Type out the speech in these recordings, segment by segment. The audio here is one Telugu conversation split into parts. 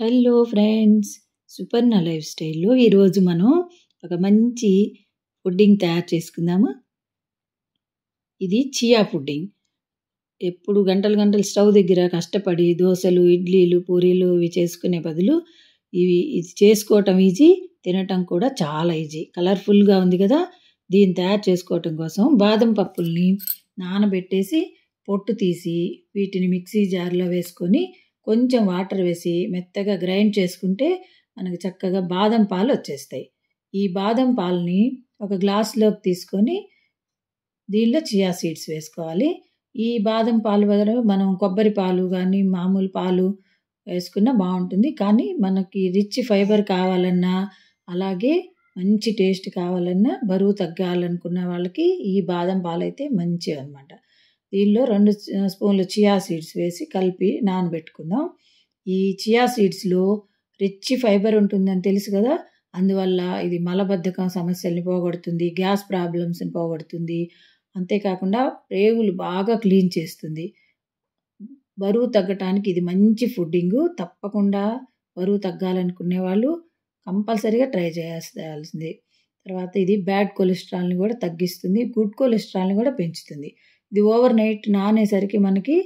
హలో ఫ్రెండ్స్ సుపర్ణ లైఫ్ స్టైల్లో ఈరోజు మనం ఒక మంచి పుడ్డింగ్ తయారు చేసుకుందాము ఇది చియా పుడ్డింగ్ ఎప్పుడు గంటలు గంటలు స్టవ్ దగ్గర కష్టపడి దోశలు ఇడ్లీలు పూరీలు ఇవి చేసుకునే బదులు ఇవి ఇది చేసుకోవటం ఈజీ తినటం కూడా చాలా ఈజీ కలర్ఫుల్గా ఉంది కదా దీన్ని తయారు చేసుకోవటం కోసం బాదం పప్పుల్ని నానబెట్టేసి పొట్టు తీసి వీటిని మిక్సీ జార్లో వేసుకొని కొంచెం వాటర్ వేసి మెత్తగా గ్రైండ్ చేసుకుంటే మనకు చక్కగా బాదం పాలు వచ్చేస్తాయి ఈ బాదం పాలని ఒక గ్లాస్లోకి తీసుకొని దీనిలో చియా సీడ్స్ వేసుకోవాలి ఈ బాదం పాలు వల్ల మనం కొబ్బరి పాలు కానీ మామూలు పాలు వేసుకున్నా బాగుంటుంది కానీ మనకి రిచ్ ఫైబర్ కావాలన్నా అలాగే మంచి టేస్ట్ కావాలన్నా బరువు తగ్గాలనుకున్న వాళ్ళకి ఈ బాదం పాలు అయితే మంచివి అనమాట దీనిలో రెండు స్పూన్లు చియా సీడ్స్ వేసి కలిపి నానబెట్టుకుందాం ఈ చియా సీడ్స్లో రిచ్ ఫైబర్ ఉంటుందని తెలుసు కదా అందువల్ల ఇది మలబద్ధకం సమస్యల్ని పోగొడుతుంది గ్యాస్ ప్రాబ్లమ్స్ని పోగొడుతుంది అంతేకాకుండా ప్రేగులు బాగా క్లీన్ చేస్తుంది బరువు తగ్గటానికి ఇది మంచి ఫుడ్డింగ్ తప్పకుండా బరువు తగ్గాలనుకునే వాళ్ళు కంపల్సరీగా ట్రై చేయాల్సింది తర్వాత ఇది బ్యాడ్ కొలెస్ట్రాల్ని కూడా తగ్గిస్తుంది గుడ్ కొలెస్ట్రాల్ని కూడా పెంచుతుంది ఇది ఓవర్ నైట్ నానేసరికి మనకి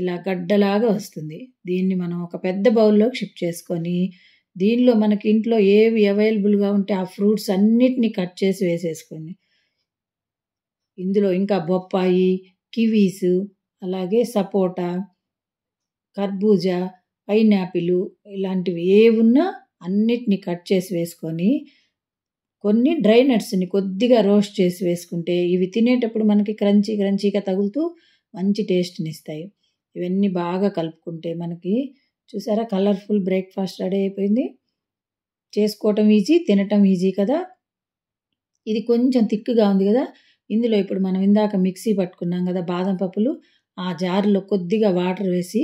ఇలా గడ్డలాగా వస్తుంది దీన్ని మనం ఒక పెద్ద బౌల్లోకి షిఫ్ట్ చేసుకొని దీనిలో మనకి ఇంట్లో ఏవి అవైలబుల్గా ఉంటే ఆ ఫ్రూట్స్ అన్నిటిని కట్ చేసి వేసేసుకోండి ఇందులో ఇంకా బొప్పాయి కివీస్ అలాగే సపోటా కర్బూజా పైనాపిలు ఇలాంటివి ఏవున్నా అన్నిటినీ కట్ చేసి వేసుకొని కొన్ని డ్రై నట్స్ని కొద్దిగా రోస్ట్ చేసి వేసుకుంటే ఇవి తినేటప్పుడు మనకి క్రంచీ క్రంచీగా తగులుతూ మంచి టేస్ట్ని ఇస్తాయి ఇవన్నీ బాగా కలుపుకుంటే మనకి చూసారా కలర్ఫుల్ బ్రేక్ఫాస్ట్ రెడీ అయిపోయింది చేసుకోవటం ఈజీ తినటం ఈజీ కదా ఇది కొంచెం తిక్కుగా ఉంది కదా ఇందులో ఇప్పుడు మనం ఇందాక మిక్సీ పట్టుకున్నాం కదా బాదం పప్పులు ఆ జార్లో కొద్దిగా వాటర్ వేసి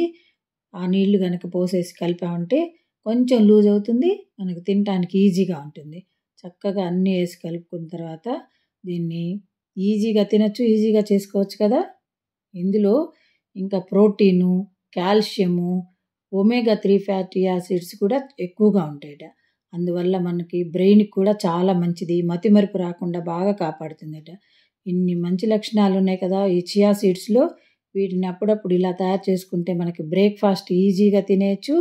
ఆ నీళ్లు కనుక పోసేసి కలిపామంటే కొంచెం లూజ్ అవుతుంది మనకు తినడానికి ఈజీగా ఉంటుంది చక్కగా అన్నీ వేసి కలుపుకున్న తర్వాత దీన్ని ఈజీగా తినచ్చు ఈజీగా చేసుకోవచ్చు కదా ఇందులో ఇంకా protein calcium omega three fatty acids కూడా ఎక్కువగా ఉంటాయట అందువల్ల మనకి బ్రెయిన్కి కూడా చాలా మంచిది మతిమరుపు రాకుండా బాగా కాపాడుతుందట ఇన్ని మంచి లక్షణాలు ఉన్నాయి కదా ఈ చియా సీడ్స్లో వీటిని అప్పుడప్పుడు ఇలా తయారు చేసుకుంటే మనకి బ్రేక్ఫాస్ట్ ఈజీగా తినేయచ్చు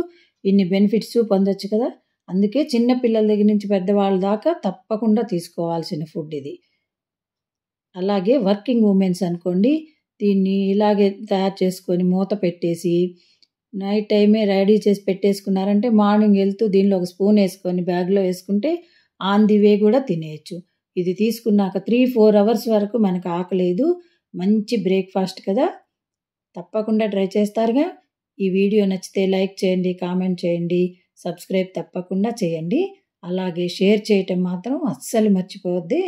ఇన్ని బెనిఫిట్స్ పొందొచ్చు కదా అందుకే చిన్న పిల్లల దగ్గర నుంచి పెద్దవాళ్ళ దాకా తప్పకుండా తీసుకోవాల్సిన ఫుడ్ ఇది అలాగే వర్కింగ్ ఉమెన్స్ అనుకోండి దీన్ని ఇలాగే తయారు చేసుకొని మూత పెట్టేసి నైట్ టైమే రెడీ చేసి పెట్టేసుకున్నారంటే మార్నింగ్ వెళ్తూ దీనిలో ఒక స్పూన్ వేసుకొని బ్యాగ్లో వేసుకుంటే ఆన్ ది వే కూడా తినేయచ్చు ఇది తీసుకున్నాక త్రీ ఫోర్ అవర్స్ వరకు మనకు ఆకలేదు మంచి బ్రేక్ఫాస్ట్ కదా తప్పకుండా ట్రై చేస్తారుగా ఈ వీడియో నచ్చితే లైక్ చేయండి కామెంట్ చేయండి సబ్స్క్రైబ్ తప్పకుండా చేయండి అలాగే షేర్ చేయటం మాత్రం అస్సలు మర్చిపోవద్ది